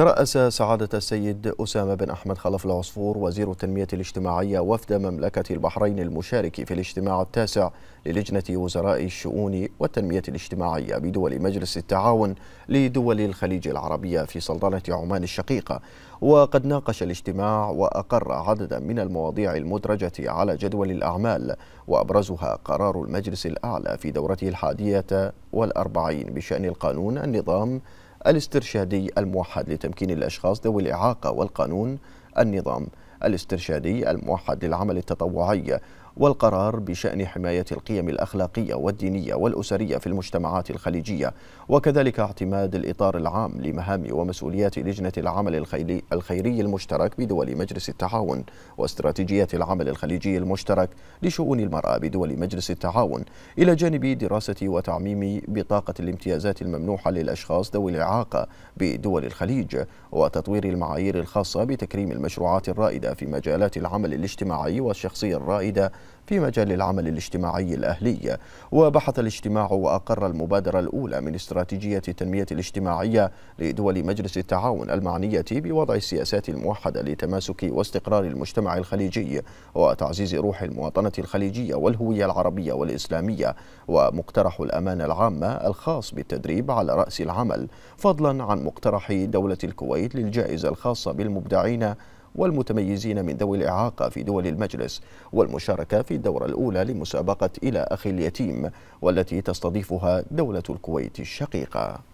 ترأس سعادة السيد أسامة بن أحمد خلف العصفور وزير التنمية الاجتماعية وفد مملكة البحرين المشارك في الاجتماع التاسع للجنة وزراء الشؤون والتنمية الاجتماعية بدول مجلس التعاون لدول الخليج العربية في سلطنة عمان الشقيقة وقد ناقش الاجتماع وأقر عددا من المواضيع المدرجة على جدول الأعمال وأبرزها قرار المجلس الأعلى في دورته الحادية والأربعين بشأن القانون النظام الاسترشادي الموحد لتمكين الأشخاص ذوي الإعاقة والقانون النظام الاسترشادي الموحد للعمل التطوعي والقرار بشأن حماية القيم الأخلاقية والدينية والأسرية في المجتمعات الخليجية وكذلك اعتماد الإطار العام لمهام ومسؤوليات لجنة العمل الخيري المشترك بدول مجلس التعاون واستراتيجية العمل الخليجي المشترك لشؤون المرأة بدول مجلس التعاون إلى جانب دراسة وتعميم بطاقة الامتيازات الممنوحة للأشخاص ذوي الإعاقة بدول الخليج وتطوير المعايير الخاصة بتكريم المشروعات الرائدة في مجالات العمل الاجتماعي والشخصيه الرائدة في مجال العمل الاجتماعي الأهلي وبحث الاجتماع وأقر المبادرة الأولى من استراتيجية التنمية الاجتماعية لدول مجلس التعاون المعنية بوضع السياسات الموحدة لتماسك واستقرار المجتمع الخليجي وتعزيز روح المواطنة الخليجية والهوية العربية والإسلامية ومقترح الأمانة العامة الخاص بالتدريب على رأس العمل فضلا عن مقترح دولة الكويت للجائزة الخاصة بالمبدعين والمتميزين من ذوي الإعاقة في دول المجلس والمشاركة في الدورة الأولى لمسابقة إلى أخي اليتيم والتي تستضيفها دولة الكويت الشقيقة